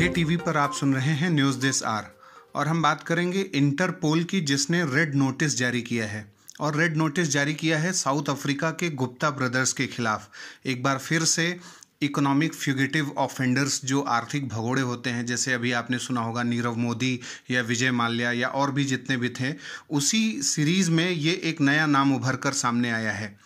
हे TV पर आप सुन रहे हैं न्यूज़ दिस आर और हम बात करेंगे इंटरपोल की जिसने रेड नोटिस जारी किया है और रेड नोटिस जारी किया है साउथ अफ्रीका के गुप्ता ब्रदर्स के खिलाफ एक बार फिर से इकोनॉमिक फ्यूगेटिव ऑफेंडर्स जो आर्थिक भगोड़े होते हैं जैसे अभी आपने सुना होगा नीरव मोदी या विजय माल्या या और भी जितने भी थे उसी सीरीज़ में ये एक नया नाम उभर कर सामने आया है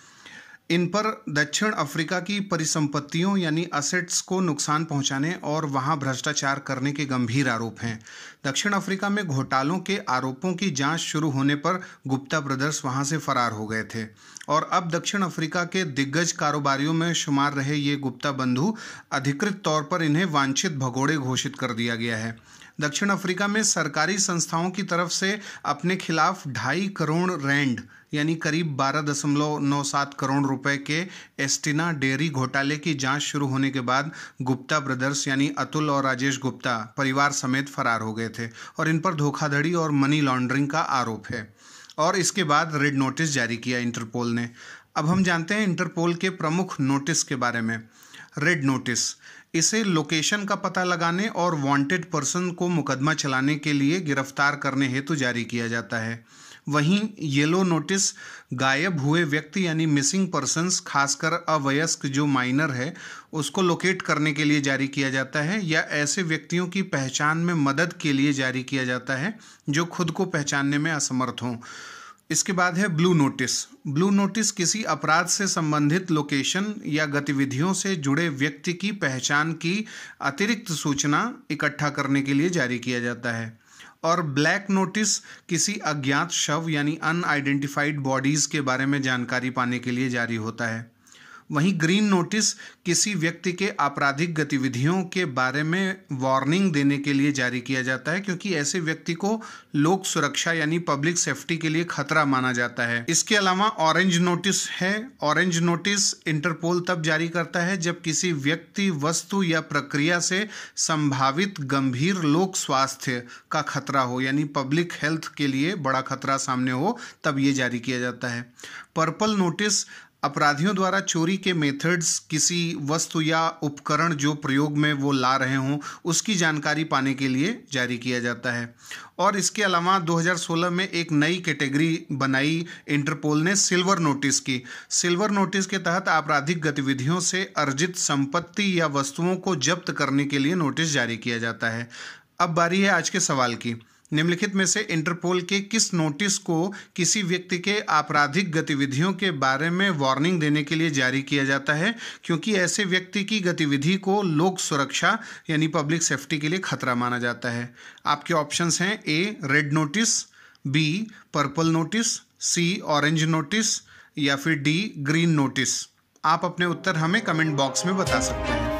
इन पर दक्षिण अफ्रीका की परिसंपत्तियों यानी असेट्स को नुकसान पहुंचाने और वहां भ्रष्टाचार करने के गंभीर आरोप हैं दक्षिण अफ्रीका में घोटालों के आरोपों की जांच शुरू होने पर गुप्ता ब्रदर्स वहां से फरार हो गए थे और अब दक्षिण अफ्रीका के दिग्गज कारोबारियों में शुमार रहे ये गुप्ता बंधु अधिकृत तौर पर इन्हें वांछित भगोड़े घोषित कर दिया गया है दक्षिण अफ्रीका में सरकारी संस्थाओं की तरफ से अपने खिलाफ ढाई करोड़ रैंड यानी करीब बारह दशमलव नौ सात करोड़ रुपए के एस्टिना डेयरी घोटाले की जांच शुरू होने के बाद गुप्ता ब्रदर्स यानी अतुल और राजेश गुप्ता परिवार समेत फरार हो गए थे और इन पर धोखाधड़ी और मनी लॉन्ड्रिंग का आरोप है और इसके बाद रेड नोटिस जारी किया इंटरपोल ने अब हम जानते हैं इंटरपोल के प्रमुख नोटिस के बारे में रेड नोटिस इसे लोकेशन का पता लगाने और वांटेड पर्सन को मुकदमा चलाने के लिए गिरफ्तार करने हेतु जारी किया जाता है वहीं येलो नोटिस गायब हुए व्यक्ति यानी मिसिंग पर्सन्स खासकर अवयस्क जो माइनर है उसको लोकेट करने के लिए जारी किया जाता है या ऐसे व्यक्तियों की पहचान में मदद के लिए जारी किया जाता है जो खुद को पहचानने में असमर्थ हों इसके बाद है ब्लू नोटिस ब्लू नोटिस किसी अपराध से संबंधित लोकेशन या गतिविधियों से जुड़े व्यक्ति की पहचान की अतिरिक्त सूचना इकट्ठा करने के लिए जारी किया जाता है और ब्लैक नोटिस किसी अज्ञात शव यानी अनआइडेंटिफाइड बॉडीज़ के बारे में जानकारी पाने के लिए जारी होता है वहीं ग्रीन नोटिस किसी व्यक्ति के आपराधिक गतिविधियों के बारे में वार्निंग देने के लिए जारी किया जाता है क्योंकि ऐसे व्यक्ति को लोक सुरक्षा यानी पब्लिक सेफ्टी के लिए खतरा माना जाता है इसके अलावा ऑरेंज नोटिस है ऑरेंज नोटिस इंटरपोल तब जारी करता है जब किसी व्यक्ति वस्तु या प्रक्रिया से संभावित गंभीर लोक स्वास्थ्य का खतरा हो यानी पब्लिक हेल्थ के लिए बड़ा खतरा सामने हो तब ये जारी किया जाता है पर्पल नोटिस अपराधियों द्वारा चोरी के मेथड्स किसी वस्तु या उपकरण जो प्रयोग में वो ला रहे हों उसकी जानकारी पाने के लिए जारी किया जाता है और इसके अलावा 2016 में एक नई कैटेगरी बनाई इंटरपोल ने सिल्वर नोटिस की सिल्वर नोटिस के तहत आपराधिक गतिविधियों से अर्जित संपत्ति या वस्तुओं को जब्त करने के लिए नोटिस जारी किया जाता है अब बारी है आज के सवाल की निम्नलिखित में से इंटरपोल के किस नोटिस को किसी व्यक्ति के आपराधिक गतिविधियों के बारे में वार्निंग देने के लिए जारी किया जाता है क्योंकि ऐसे व्यक्ति की गतिविधि को लोक सुरक्षा यानी पब्लिक सेफ्टी के लिए खतरा माना जाता है आपके ऑप्शंस हैं A red notice B purple notice C orange notice या फिर डी ग्रीन नोटिस आप अपने उत्तर हमें कमेंट बॉक्स में बता सकते हैं